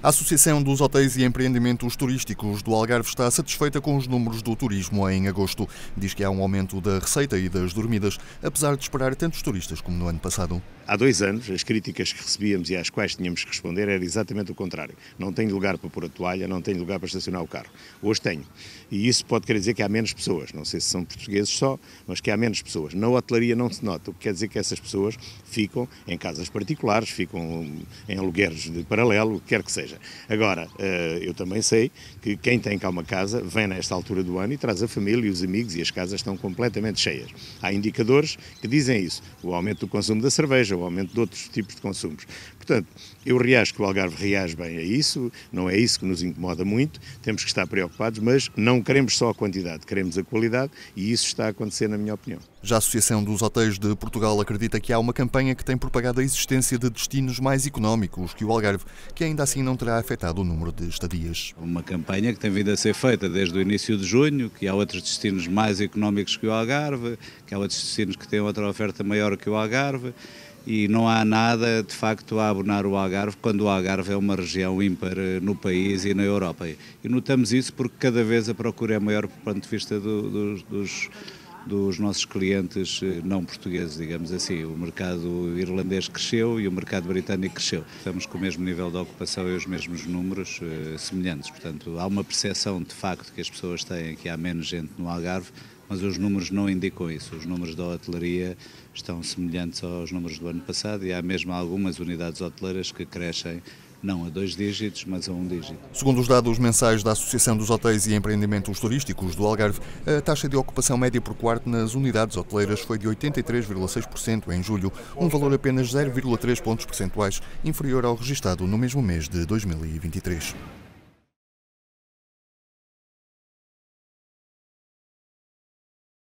A Associação dos Hotéis e Empreendimentos Turísticos do Algarve está satisfeita com os números do turismo em agosto. Diz que há um aumento da receita e das dormidas, apesar de esperar tantos turistas como no ano passado. Há dois anos, as críticas que recebíamos e às quais tínhamos que responder era exatamente o contrário. Não tenho lugar para pôr a toalha, não tenho lugar para estacionar o carro. Hoje tenho. E isso pode querer dizer que há menos pessoas. Não sei se são portugueses só, mas que há menos pessoas. Na hotelaria não se nota, o que quer dizer que essas pessoas ficam em casas particulares, ficam em alugueres de paralelo, o que quer que seja seja. Agora, eh, eu também sei que quem tem cá uma casa vem nesta altura do ano e traz a família e os amigos e as casas estão completamente cheias. Há indicadores que dizem isso. O aumento do consumo da cerveja, o aumento de outros tipos de consumos. Portanto, eu reajo que o Algarve reage bem a isso, não é isso que nos incomoda muito, temos que estar preocupados, mas não queremos só a quantidade, queremos a qualidade e isso está a acontecer, na minha opinião. Já a Associação dos Hotéis de Portugal acredita que há uma campanha que tem propagado a existência de destinos mais económicos que o Algarve, que ainda assim não terá afetado o número de estadias. Uma campanha que tem vindo a ser feita desde o início de junho, que há outros destinos mais económicos que o Algarve, que há outros destinos que têm outra oferta maior que o Algarve e não há nada de facto a abonar o Algarve quando o Algarve é uma região ímpar eh, no país e na Europa. E notamos isso porque cada vez a procura é maior do ponto de vista do, do, dos dos nossos clientes eh, não portugueses, digamos assim. O mercado irlandês cresceu e o mercado britânico cresceu. Estamos com o mesmo nível de ocupação e os mesmos números eh, semelhantes. Portanto, há uma percepção de facto que as pessoas têm que há menos gente no Algarve, mas os números não indicam isso. Os números da hotelaria estão semelhantes aos números do ano passado e há mesmo algumas unidades hoteleiras que crescem não a dois dígitos, mas a um dígito. Segundo os dados mensais da Associação dos Hotéis e Empreendimentos Turísticos do Algarve, a taxa de ocupação média por quarto nas unidades hoteleiras foi de 83,6% em julho, um valor apenas 0,3 pontos percentuais inferior ao registado no mesmo mês de 2023.